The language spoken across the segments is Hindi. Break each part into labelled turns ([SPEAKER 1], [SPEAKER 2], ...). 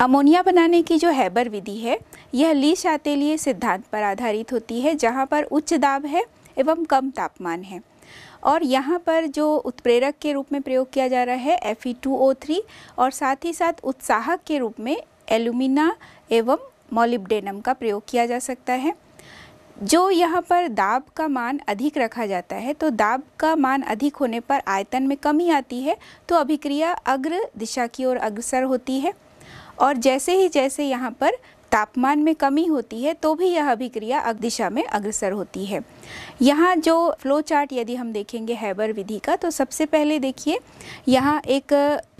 [SPEAKER 1] अमोनिया बनाने की जो हैबर विधि है यह ली लिए सिद्धांत पर आधारित होती है जहाँ पर उच्च दाब है एवं कम तापमान है और यहाँ पर जो उत्प्रेरक के रूप में प्रयोग किया जा रहा है Fe2O3 और साथ ही साथ उत्साहक के रूप में एल्यूमिना एवं मोलिब्डेनम का प्रयोग किया जा सकता है जो यहाँ पर दाब का मान अधिक रखा जाता है तो दाब का मान अधिक होने पर आयतन में कमी आती है तो अभिक्रिया अग्र दिशा की ओर अग्रसर होती है और जैसे ही जैसे यहाँ पर तापमान में कमी होती है तो भी यह अभिक्रिया अग दिशा में अग्रसर होती है यहाँ जो फ्लो चार्ट यदि हम देखेंगे हैबर विधि का तो सबसे पहले देखिए यहाँ एक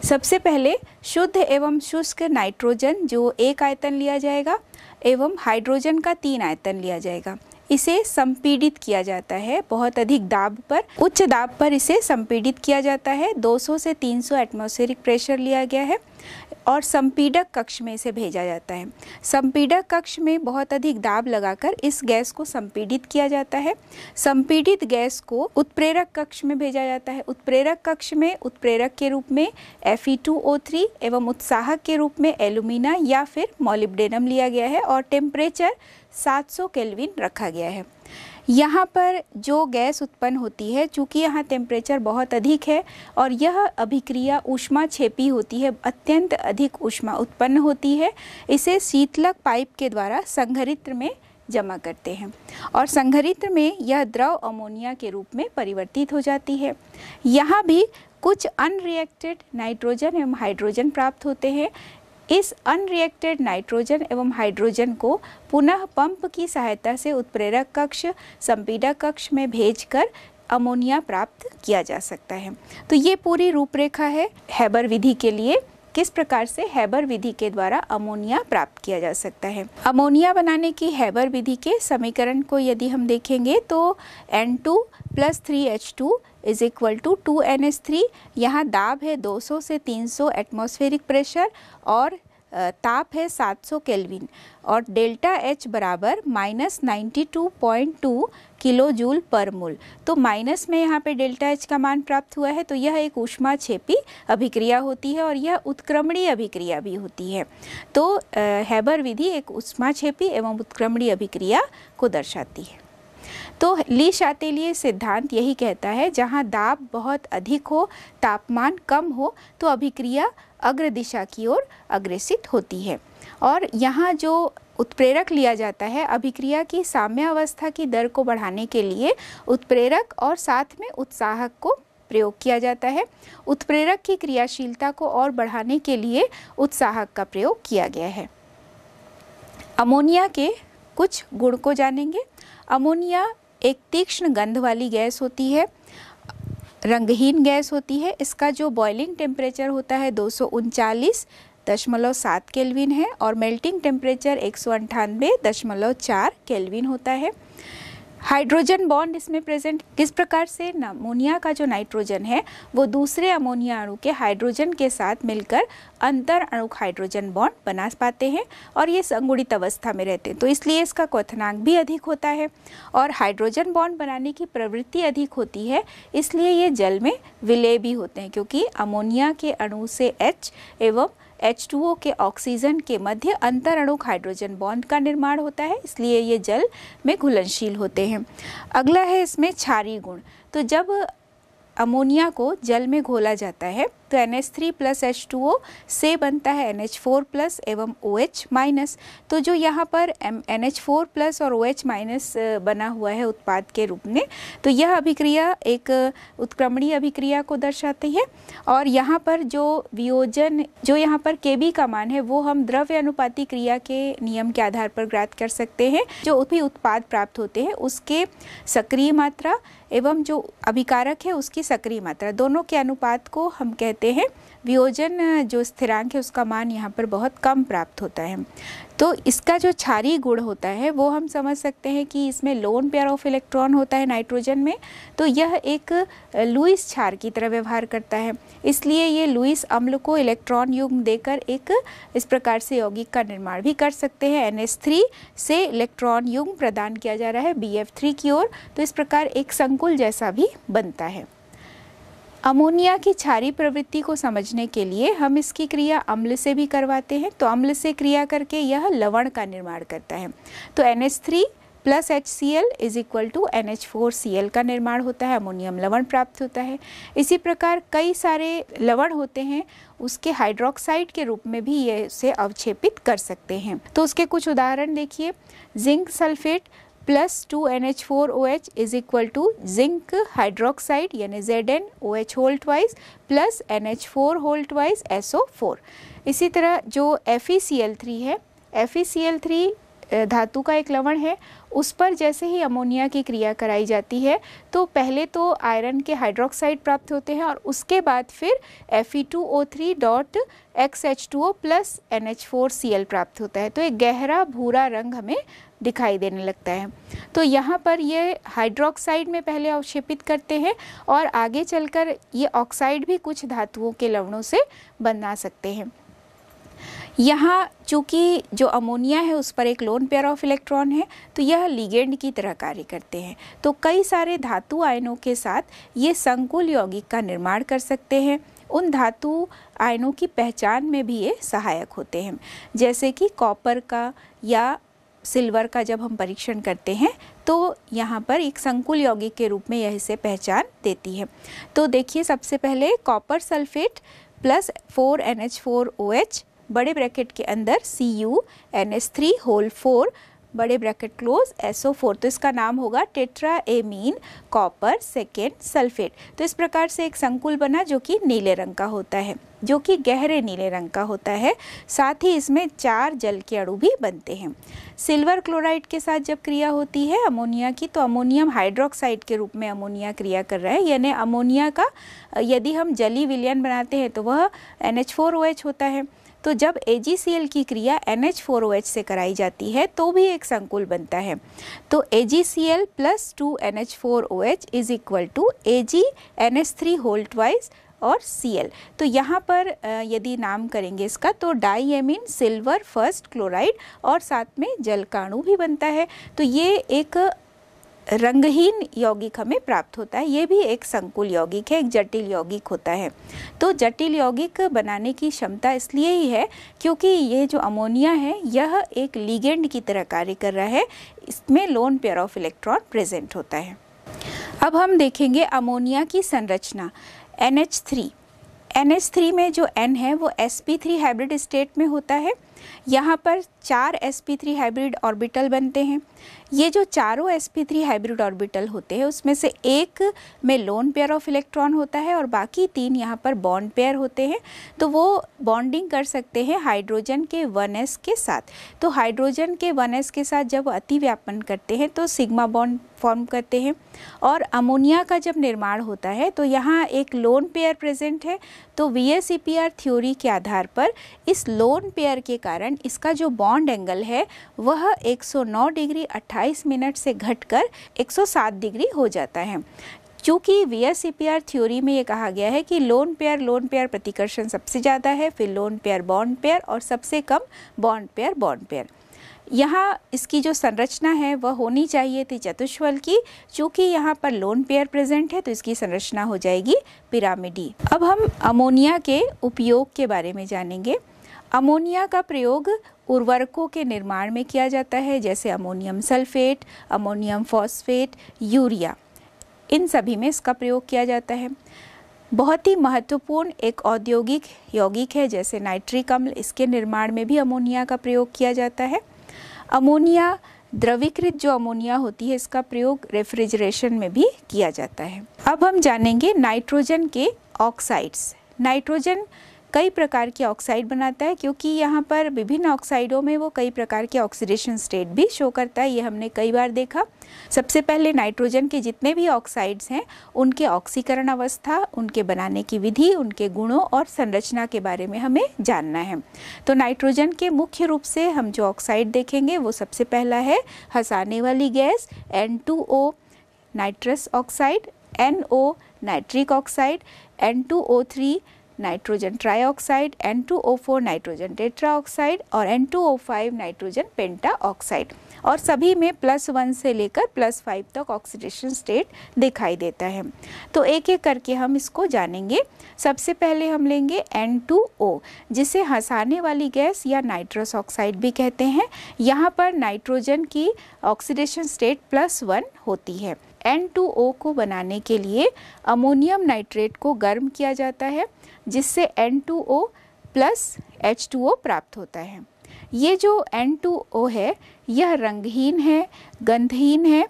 [SPEAKER 1] सबसे पहले शुद्ध एवं शुष्क नाइट्रोजन जो एक आयतन लिया जाएगा एवं हाइड्रोजन का तीन आयतन लिया जाएगा इसे संपीड़ित किया जाता है बहुत अधिक दाब पर उच्च दाब पर इसे संपीड़ित किया जाता है 200 से 300 सौ प्रेशर लिया गया है और संपीडक कक्ष में इसे भेजा जाता है संपीडक कक्ष में बहुत अधिक दाब लगाकर इस गैस को संपीडित किया जाता है संपीडित गैस को उत्प्रेरक कक्ष में भेजा जाता है उत्प्रेरक कक्ष में उत्प्रेरक के रूप में Fe2O3 एवं उत्साहक के रूप में एलुमिना या फिर मोलिबडेनम लिया गया है और टेम्परेचर 700 केल्विन रखा गया है यहाँ पर जो गैस उत्पन्न होती है चूँकि यहाँ टेम्परेचर बहुत अधिक है और यह अभिक्रिया ऊष्मा छेपी होती है अत्यंत अधिक ऊष्मा उत्पन्न होती है इसे शीतलक पाइप के द्वारा संघरित्र में जमा करते हैं और संघरित्र में यह द्रव अमोनिया के रूप में परिवर्तित हो जाती है यहाँ भी कुछ अनरिएक्टेड नाइट्रोजन एवं हाइड्रोजन प्राप्त होते हैं इस अनरिएक्टेड नाइट्रोजन एवं हाइड्रोजन को पुनः पंप की सहायता से उत्प्रेरक कक्ष संपीडक कक्ष में भेजकर अमोनिया प्राप्त किया जा सकता है तो ये पूरी रूपरेखा है हैबर विधि के लिए किस प्रकार से हैबर विधि के द्वारा अमोनिया प्राप्त किया जा सकता है अमोनिया बनाने की हैबर विधि के समीकरण को यदि हम देखेंगे तो N2 two plus three H two is equal to two N S three यहाँ दाब है 200 से 300 एटमोसफेरिक प्रेशर और ताप है 700 केलविन और डेल्टा एच बराबर माइनस नाइन्टी किलो जूल पर मूल तो माइनस में यहाँ पे डेल्टा एच का मान प्राप्त हुआ है तो यह एक ऊष्मा छेपी अभिक्रिया होती है और यह उत्क्रमणीय अभिक्रिया भी होती है तो हैबर विधि एक ऊष्मा छेपी एवं उत्क्रमणीय अभिक्रिया को दर्शाती है तो ली शातेलीय सिद्धांत यही कहता है जहाँ दाब बहुत अधिक हो तापमान कम हो तो अभिक्रिया अग्र दिशा की ओर अग्रसित होती है और यहाँ जो उत्प्रेरक लिया जाता है अभिक्रिया की साम्य अवस्था की दर को बढ़ाने के लिए उत्प्रेरक और साथ में उत्साहक को प्रयोग किया जाता है उत्प्रेरक की क्रियाशीलता को और बढ़ाने के लिए उत्साहक का प्रयोग किया गया है अमोनिया के कुछ गुण को जानेंगे अमोनिया एक तीक्ष्ण गंध वाली गैस होती है रंगहीन गैस होती है इसका जो बॉइलिंग टेम्परेचर होता है दो दशमलव सात केल्विन है और मेल्टिंग टेम्परेचर एक सौ अंठानवे दशमलव चार केल्विन होता है हाइड्रोजन बॉन्ड इसमें प्रेजेंट किस प्रकार से अमोनिया का जो नाइट्रोजन है वो दूसरे अमोनिया अणु के हाइड्रोजन के साथ मिलकर अंतर अणु हाइड्रोजन बॉन्ड बना पाते हैं और ये संगुणित अवस्था में रहते हैं तो इसलिए इसका क्वथनांक भी अधिक होता है और हाइड्रोजन बॉन्ड बनाने की प्रवृत्ति अधिक होती है इसलिए ये जल में विलय भी होते हैं क्योंकि अमोनिया के अणु से एच एवं H2O के ऑक्सीजन के मध्य अंतरणुक हाइड्रोजन बॉन्ड का निर्माण होता है इसलिए ये जल में घुलनशील होते हैं अगला है इसमें क्षारी गुण तो जब अमोनिया को जल में घोला जाता है तो N H three plus H two O से बनता है एन एच फोर प्लस एवं ओ एच माइनस तो जो यहाँ पर एन एच फोर प्लस और ओ OH एच माइनस बना हुआ है उत्पाद के रूप में तो यह अभिक्रिया एक उत्क्रमणीय अभिक्रिया को दर्शाती है और यहाँ पर जो वियोजन जो यहाँ पर के बी का मान है वो हम द्रव्य अनुपाती क्रिया के नियम के आधार पर ज्ञात कर सकते हैं जो भी उत्पाद प्राप्त होते हैं उसके सक्रिय मात्रा एवं जो अभिकारक है उसकी सक्रिय मात्रा दोनों के अनुपात को हम कहते हैं वियोजन जो स्थिरांक है उसका मान यहाँ पर बहुत कम प्राप्त होता है तो इसका जो क्षारीय गुण होता है वो हम समझ सकते हैं कि इसमें लोन पेयर ऑफ इलेक्ट्रॉन होता है नाइट्रोजन में तो यह एक लुइस क्षार की तरह व्यवहार करता है इसलिए ये लुइस अम्ल को इलेक्ट्रॉन युग्म देकर एक इस प्रकार से यौगिक का निर्माण भी कर सकते हैं एन से इलेक्ट्रॉन युग्म प्रदान किया जा रहा है बी की ओर तो इस प्रकार एक संकुल जैसा भी बनता है अमोनिया की क्षारी प्रवृत्ति को समझने के लिए हम इसकी क्रिया अम्ल से भी करवाते हैं तो अम्ल से क्रिया करके यह लवण का निर्माण करता है तो N H three plus H C L is equal to N H four C L का निर्माण होता है अमोनियम लवण प्राप्त होता है इसी प्रकार कई सारे लवण होते हैं उसके हाइड्रोक्साइड के रूप में भी ये इसे अवक्षेपित कर सकते हैं तो उसके कुछ उदाहरण देखिए zinc sulphate plus two N H four O H is equal to zinc hydroxide यानी Z N O H whole twice plus N H four whole twice S O four इसी तरह जो F E C L three है F E C L three धातु का एक लवण है उस पर जैसे ही अमोनिया की क्रिया कराई जाती है तो पहले तो आयरन के हाइड्रोक्साइड प्राप्त होते हैं और उसके बाद फिर Fe2O3 dot XH2O plus NH4Cl प्राप्त होता है तो एक गहरा भूरा रंग हमें दिखाई देने लगता है तो यहाँ पर ये हाइड्रोक्साइड में पहले अवक्षेपित करते हैं और आगे चलकर ये ऑक्साइड भी कुछ धातुओं के लवणों से बना सकते हैं यहाँ चूँकि जो अमोनिया है उस पर एक लोन पेयर ऑफ इलेक्ट्रॉन है तो यह लिगेंड की तरह कार्य करते हैं तो कई सारे धातु आयनों के साथ ये संकुल यौगिक का निर्माण कर सकते हैं उन धातु आयनों की पहचान में भी ये सहायक होते हैं जैसे कि कॉपर का या सिल्वर का जब हम परीक्षण करते हैं तो यहाँ पर एक संकुल यौगिक के रूप में यह इसे पहचान देती है तो देखिए सबसे पहले copper sulphate plus four N H four O H बड़े ब्रैकेट के अंदर C U N S three whole four बड़े ब्रैकेट क्लोज एसओ फोर तो इसका नाम होगा tetra amine copper second sulphate तो इस प्रकार से एक संकुल बना जो कि नीले रंग का होता है जो कि गहरे नीले रंग का होता है साथ ही इसमें चार जल के अणु भी बनते हैं सिल्वर क्लोराइड के साथ जब क्रिया होती है अमोनिया की तो अमोनियम हाइड्रोक्साइड के रूप में अमोनिया क्रिया कर रहा है यानी अमोनिया का यदि हम जली विलियन बनाते हैं तो वह एन होता है तो जब ए की क्रिया एच से कराई जाती है तो भी एक संकुल बनता है तो A G C L plus two N H four O H is equal to A G N H three whole twice और एल तो यहाँ पर यदि नाम करेंगे इसका तो डाईएमिन सिल्वर फर्स्ट क्लोराइड और साथ में जलकाणु भी बनता है तो ये एक रंगहीन यौगिक हमें प्राप्त होता है ये भी एक संकुल यौगिक है एक जटिल यौगिक होता है तो जटिल यौगिक बनाने की क्षमता इसलिए ही है क्योंकि ये जो अमोनिया है यह एक लीगेंड की तरह कार्य कर रहा है इसमें lone pair of electron present होता है अब हम देखेंगे अमोनिया की संरचना एच थ्री में जो एन है वो एस थ्री हाइब्रिड स्टेट में होता है यहाँ पर चार sp3 हाइब्रिड ऑर्बिटल बनते हैं ये जो चारों sp3 हाइब्रिड ऑर्बिटल होते हैं उसमें से एक में लोन पेयर ऑफ इलेक्ट्रॉन होता है और बाकी तीन यहाँ पर बॉन्ड पेयर होते हैं तो वो बॉन्डिंग कर सकते हैं हाइड्रोजन के 1s के साथ तो हाइड्रोजन के 1s के साथ जब अतिव्यापन करते हैं तो सिग्मा बॉन्ड फॉर्म करते हैं और अमोनिया का जब निर्माण होता है तो यहाँ एक लोन पेयर प्रेजेंट है तो वी एस थ्योरी के आधार पर इस लोन पेयर के कारण इसका जो बॉन्ड एंगल है वह 109 डिग्री 28 मिनट से घटकर 107 डिग्री हो जाता है चूँकि वी एस थ्योरी में ये कहा गया है कि लोन पेयर लोन पेयर प्रतिकर्षण सबसे ज़्यादा है फिर लोन पेयर बॉन्ड पेयर और सबसे कम बॉन्ड पेयर बॉन्ड पेयर यहाँ इसकी जो संरचना है वह होनी चाहिए थी चतुष्फल की चूँकि यहाँ पर लोन पेयर प्रेजेंट है तो इसकी संरचना हो जाएगी पिरामिडी e. अब हम अमोनिया के उपयोग के बारे में जानेंगे अमोनिया का प्रयोग उर्वरकों के निर्माण में किया जाता है जैसे ammonium sulphate ammonium phosphate urea इन सभी में इसका प्रयोग किया जाता है बहुत ही महत्वपूर्ण एक औद्योगिक यौगिक है जैसे नाइट्रिक अम्ल इसके निर्माण में भी अमोनिया का प्रयोग किया जाता है अमोनिया द्रवीकृत जो अमोनिया होती है इसका प्रयोग रेफ्रिजरेशन में भी किया जाता है अब हम जानेंगे नाइट्रोजन के ऑक्साइड्स नाइट्रोजन कई प्रकार की ऑक्साइड बनाता है क्योंकि यहाँ पर विभिन्न ऑक्साइडों में वो कई प्रकार के ऑक्सीडेशन स्टेट भी शो करता है ये हमने कई बार देखा सबसे पहले नाइट्रोजन के जितने भी ऑक्साइड्स हैं उनके ऑक्सीकरण अवस्था उनके बनाने की विधि उनके गुणों और संरचना के बारे में हमें जानना है तो नाइट्रोजन के मुख्य रूप से हम जो ऑक्साइड देखेंगे वो सबसे पहला है हंसाने वाली gas N nitrous oxide N nitric oxide N two O N2O4 nitrogen tetraoxide और N2O5 नाइट्रोजन पेंटाऑक्साइड और सभी में प्लस वन से लेकर प्लस फाइव तक ऑक्सीडेशन स्टेट दिखाई देता है तो एक एक करके हम इसको जानेंगे सबसे पहले हम लेंगे N2O जिसे हंसाने वाली गैस या नाइट्रस ऑक्साइड भी कहते हैं यहाँ पर नाइट्रोजन की ऑक्सीडेशन स्टेट प्लस वन होती है N2O को बनाने के लिए अमोनियम नाइट्रेट को गर्म किया जाता है जिससे N2O प्लस H2O प्राप्त होता है ये जो N2O है यह रंगहीन है गंधहीन है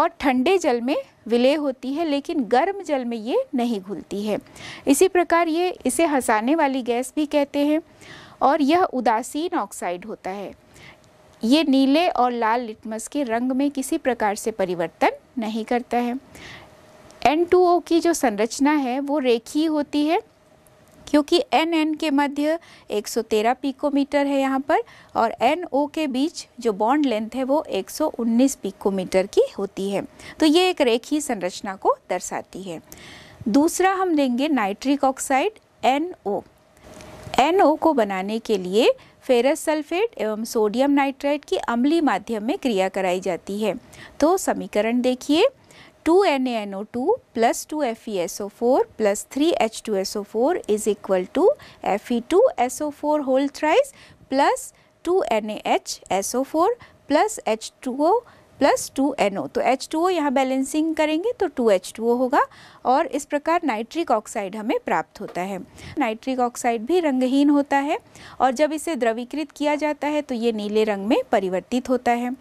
[SPEAKER 1] और ठंडे जल में विलय होती है लेकिन गर्म जल में ये नहीं घुलती है इसी प्रकार ये इसे हंसाने वाली गैस भी कहते हैं और यह उदासीन ऑक्साइड होता है ये नीले और लाल लिटमस के रंग में किसी प्रकार से परिवर्तन नहीं करता है N2O की जो संरचना है वो रेखी होती है क्योंकि एन एन के मध्य 113 पिकोमीटर है यहाँ पर और एन ओ के बीच जो बॉन्ड लेंथ है वो 119 पिकोमीटर की होती है तो ये एक रेखी संरचना को दर्शाती है दूसरा हम लेंगे nitric oxide N O N O को बनाने के लिए फेरस सल्फेट एवं सोडियम नाइट्राइट की अम्लीय माध्यम में क्रिया कराई जाती है तो समीकरण देखिए two N A N O two plus two F E S O four plus three H two S O four is equal to F E two S O four whole thrice plus two N A H S O four plus H two O plus two N O तो एच टू ओ यहाँ बैलेंसिंग करेंगे तो टू एच टू ओ होगा और इस प्रकार नाइट्रिक ऑक्साइड हमें प्राप्त होता है नाइट्रिक ऑक्साइड भी रंगहीन होता है और जब इसे द्रवीकृत किया जाता है तो ये नीले रंग में परिवर्तित होता है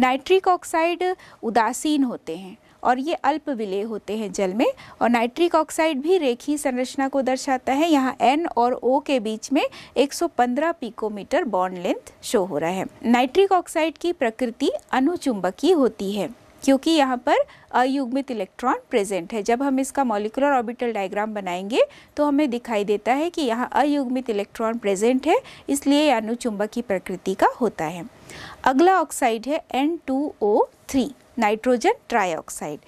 [SPEAKER 1] नाइट्रिक ऑक्साइड उदासीन होते हैं और ये अल्प विलय होते हैं जल में और नाइट्रिक ऑक्साइड भी रेखी संरचना को दर्शाता है यहाँ एन और ओ के बीच में 115 पिकोमीटर बॉन्ड लेंथ शो हो रहा है नाइट्रिक ऑक्साइड की प्रकृति अनुचुंबकीय होती है क्योंकि यहाँ पर अयुग्मित इलेक्ट्रॉन प्रेजेंट है जब हम इसका मॉलिकुलर ऑर्बिटल डायग्राम बनाएंगे तो हमें दिखाई देता है कि यहाँ अयुग्मित इलेक्ट्रॉन प्रेजेंट है इसलिए अनुचुंबकीय प्रकृति का होता है अगला ऑक्साइड है N two O three nitrogen trioxide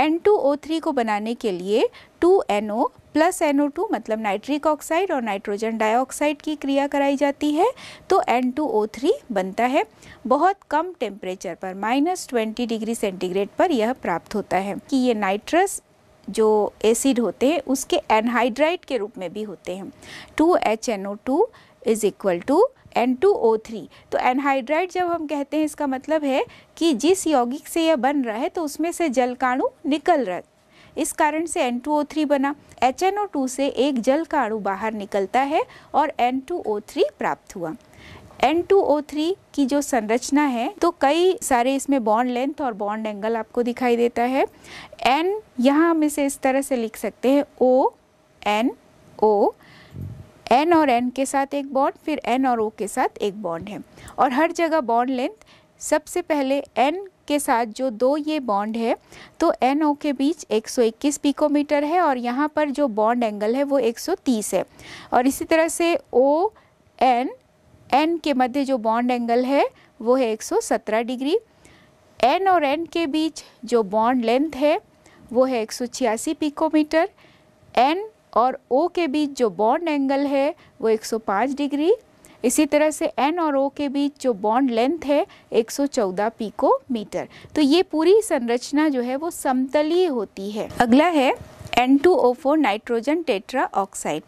[SPEAKER 1] N2O3 को बनाने के लिए 2NO प्लस टू मतलब नाइट्रिक ऑक्साइड और नाइट्रोजन डाइऑक्साइड की क्रिया कराई जाती है तो N2O3 बनता है बहुत कम टेम्परेचर पर माइनस ट्वेंटी डिग्री सेंटीग्रेड पर यह प्राप्त होता है कि ये नाइट्रस जो एसिड होते हैं उसके एनहाइड्राइड के रूप में भी होते हैं two H N O two is equal to N two O three तो एनहाइड्राइड जब हम कहते हैं इसका मतलब है कि जिस यौगिक से यह बन रहा है तो उसमें से जल काणु निकल रहा इस कारण से N2O3 बना HNO2 से एक जल काणु बाहर निकलता है और N2O3 प्राप्त हुआ N2O3 की जो संरचना है तो कई सारे इसमें बॉन्ड लेंथ और बॉन्ड एंगल आपको दिखाई देता है N यहाँ हम इसे इस तरह से लिख सकते हैं O N O एन और एन के साथ एक बॉन्ड फिर एन और ओ के साथ एक बॉन्ड है और हर जगह बॉन्ड लेंथ सबसे पहले एन के साथ जो दो ये बॉन्ड है तो एन ओ के बीच 121 पिकोमीटर है और यहाँ पर जो बॉन्ड एंगल है वो 130 है और इसी तरह से ओ एन एन के मध्य जो बॉन्ड एंगल है वो है 117 डिग्री एन और एन के बीच जो बॉन्ड लेंथ है वो है एक पिकोमीटर एन और ओ के बीच जो बॉन्ड एंगल है वो 105 डिग्री इसी तरह से एन और ओ के बीच जो बॉन्ड लेंथ है 114 मीटर तो ये पूरी संरचना जो है वो समतलीय होती है अगला है N2O4 nitrogen tetra oxide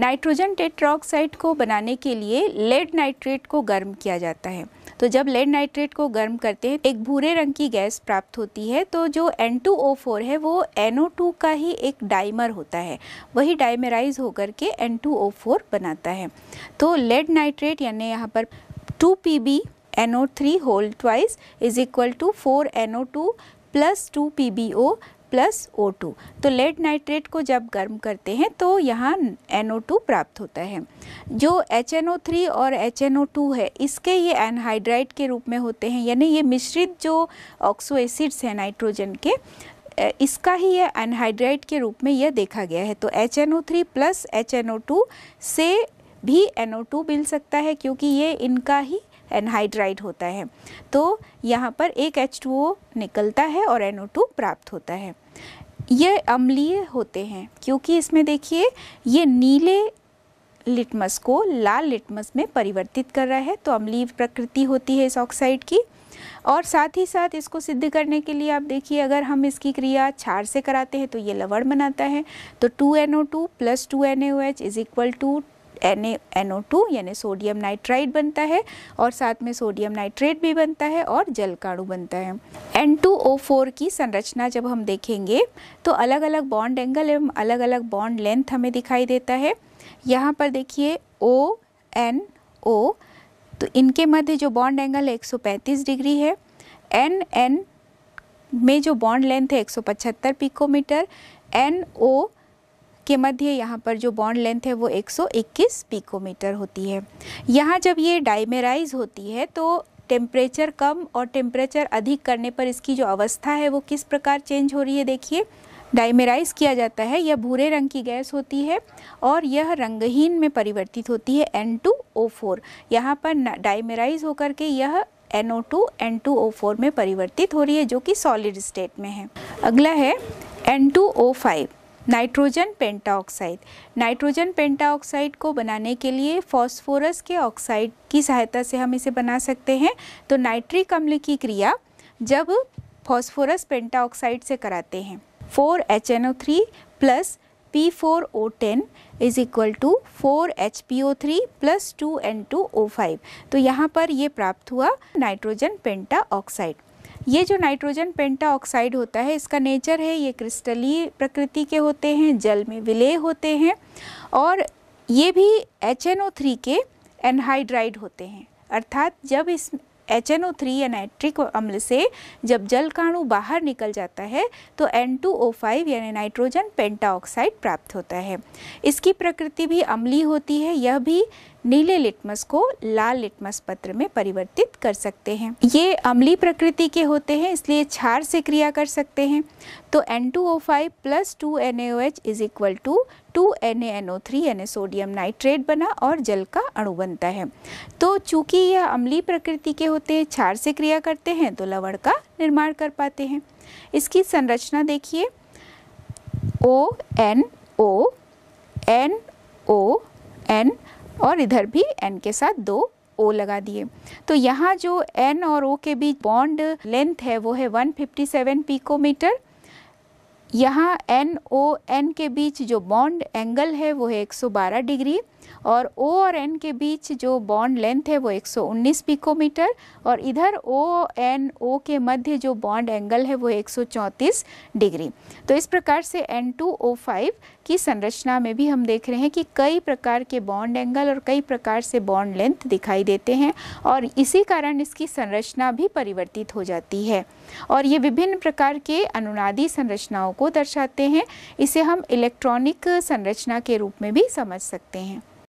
[SPEAKER 1] nitrogen tetra oxide को बनाने के लिए लेड नाइट्रेट को गर्म किया जाता है तो जब लेड नाइट्रेट को गर्म करते हैं एक भूरे रंग की गैस प्राप्त होती है तो जो N2O4 है वो NO2 का ही एक डाइमर होता है वही डाइमराइज होकर के N2O4 बनाता है तो लेड नाइट्रेट यानी यहाँ पर two P B NO3 whole twice is equal to four NO2 plus two P B O plus O two तो लेड नाइट्रेट को जब गर्म करते हैं तो यहाँ एन ओ टू प्राप्त होता है जो एच एन ओ थ्री और एच एन ओ टू है इसके ये एनहाइड्राइट के रूप में होते हैं यानी ये मिश्रित जो ऑक्सो एसिड्स हैं नाइट्रोजन के इसका ही यह एनहाइड्राइट के रूप में यह देखा गया है तो H N O three plus H N O two से भी एन ओ टू मिल सकता है क्योंकि ये इनका ही एनहाइड्राइड होता है तो यहाँ पर एक एच निकलता है और एन प्राप्त होता है ये अम्लीय होते हैं क्योंकि इसमें देखिए ये नीले लिटमस को लाल लिटमस में परिवर्तित कर रहा है तो अम्लीय प्रकृति होती है इस ऑक्साइड की और साथ ही साथ इसको सिद्ध करने के लिए आप देखिए अगर हम इसकी क्रिया क्षार से कराते हैं तो ये लवण बनाता है तो 2NO2 N O two plus two N A O H is equal to N two यानी सोडियम नाइट्राइड बनता है और साथ में सोडियम नाइट्रेट भी बनता है और जल काणु बनता है फोर की संरचना जब हम देखेंगे तो अलग अलग बॉन्ड एंगल एवं अलग अलग बॉन्ड लेंथ हमें दिखाई देता है यहाँ पर देखिए ओ एन ओ तो इनके मध्य जो बॉन्ड एंगल है पैंतीस डिग्री है एन एन में जो बॉन्ड लेंथ है पचहत्तर पिकोमीटर एन ओ के मध्य यहाँ पर जो बॉन्ड लेंथ है वो 121 पिकोमीटर होती है यहाँ जब ये डाइमेराइज होती है तो टेम्परेचर कम और टेम्परेचर अधिक करने पर इसकी जो अवस्था है वो किस प्रकार चेंज हो रही है देखिए डाइमेराइज किया जाता है यह भूरे रंग की गैस होती है और यह रंगहीन में परिवर्तित होती है एन टू ओ फोर यहाँ पर डाइमेराइज होकर के यह N N O two two O four में परिवर्तित हो रही है जो कि सॉलिड स्टेट में है अगला है N two O five nitrogen pentaoxide nitrogen pentaoxide को बनाने के लिए फॉस्फोरस के ऑक्साइड की सहायता से हम इसे बना सकते हैं तो नाइट्रिक अम्ल की क्रिया जब फॉस्फोरस पेंटाऑक्साइड से कराते हैं four H N O three plus P four O ten is equal to four H P O three plus two N two O five तो यहाँ पर ये प्राप्त हुआ नाइट्रोजन पेंटाऑक्साइड ये जो नाइट्रोजन पेंटा ऑक्साइड होता है इसका नेचर है ये क्रिस्टली प्रकृति के होते हैं जल में विलय होते हैं और ये भी एच के एनहाइड्राइड होते हैं अर्थात जब इस एच एन ओ थ्री या नाइट्रिक अम्ल से जब जल काणु बाहर निकल जाता है तो एन टू ओ फाइव यानी नाइट्रोजन पेंटा प्राप्त होता है इसकी प्रकृति भी अम्ली होती है यह भी नीले लिटमस को लाल लिटमस पत्र में परिवर्तित कर सकते हैं ये अम्ली प्रकृति के होते हैं इसलिए क्षार से क्रिया कर सकते हैं तो N two O five plus two N A O H is equal to two N A N O three यानी सोडियम नाइट्रेट बना और जल का अणु बनता है तो चूंकि यह अम्ली प्रकृति के होते हैं क्षार से क्रिया करते हैं तो लवण का निर्माण कर पाते हैं इसकी संरचना देखिए O N O N O N और इधर भी एन के साथ दो ओ लगा दिए तो यहाँ जो एन और ओ के बीच बॉन्ड लेंथ है वो है 157 पिकोमीटर यहाँ एन ओ एन के बीच जो बॉन्ड एंगल है वो है 112 डिग्री और ओ और एन के बीच जो बॉन्ड लेंथ है वो 119 पिकोमीटर और इधर ओ एन ओ के मध्य जो बॉन्ड एंगल है वो 134 डिग्री तो इस प्रकार से एन टू ओ फाइव की संरचना में भी हम देख रहे हैं कि कई प्रकार के बॉन्ड एंगल और कई प्रकार से बॉन्ड लेंथ दिखाई देते हैं और इसी कारण इसकी संरचना भी परिवर्तित हो जाती है और ये विभिन्न प्रकार के अनुनादी संरचनाओं को दर्शाते हैं इसे हम इलेक्ट्रॉनिक संरचना के रूप में भी समझ सकते हैं